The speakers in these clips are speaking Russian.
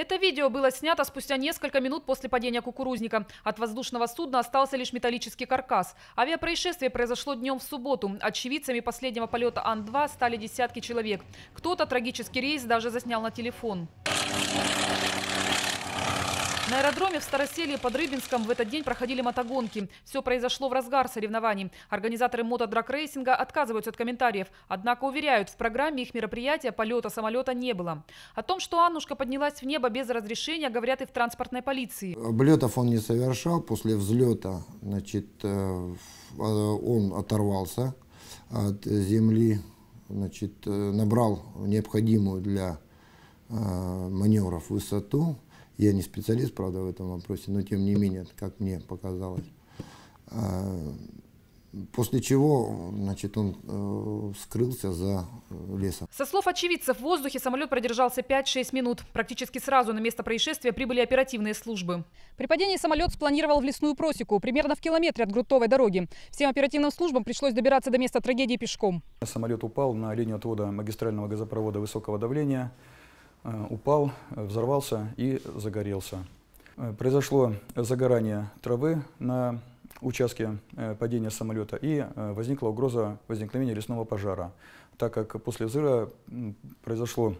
Это видео было снято спустя несколько минут после падения кукурузника. От воздушного судна остался лишь металлический каркас. Авиапроисшествие произошло днем в субботу. Очевидцами последнего полета Ан-2 стали десятки человек. Кто-то трагический рейс даже заснял на телефон. На аэродроме в Староселье под Рыбинском в этот день проходили мотогонки. Все произошло в разгар соревнований. Организаторы мотодраг отказываются от комментариев, однако уверяют, в программе их мероприятия полета самолета не было. О том, что Аннушка поднялась в небо без разрешения, говорят и в транспортной полиции. Облетов он не совершал. После взлета значит, э, э, он оторвался от земли, значит, э, набрал необходимую для маневров высоту. Я не специалист, правда, в этом вопросе, но тем не менее, как мне показалось. А, после чего, значит, он э, скрылся за э, лесом. Со слов очевидцев, в воздухе самолет продержался 5-6 минут. Практически сразу на место происшествия прибыли оперативные службы. При падении самолет спланировал в лесную просеку, примерно в километре от грунтовой дороги. Всем оперативным службам пришлось добираться до места трагедии пешком. Самолет упал на линию отвода магистрального газопровода высокого давления. Э, упал, э, взорвался и загорелся. Э, произошло загорание травы на участке падения самолета и возникла угроза возникновения лесного пожара, так как после взрыва произошло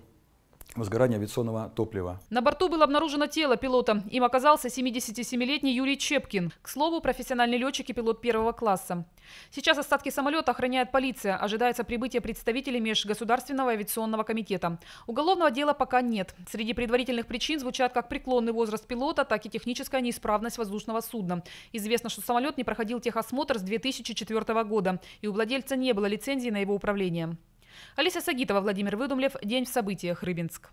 возгорания авиационного топлива. На борту было обнаружено тело пилота. Им оказался 77-летний Юрий Чепкин. К слову, профессиональный летчик и пилот первого класса. Сейчас остатки самолета охраняет полиция. Ожидается прибытие представителей Межгосударственного авиационного комитета. Уголовного дела пока нет. Среди предварительных причин звучат как преклонный возраст пилота, так и техническая неисправность воздушного судна. Известно, что самолет не проходил техосмотр с 2004 года, и у владельца не было лицензии на его управление. Алиса Сагитова, Владимир Выдумлев. День в событиях. Рыбинск.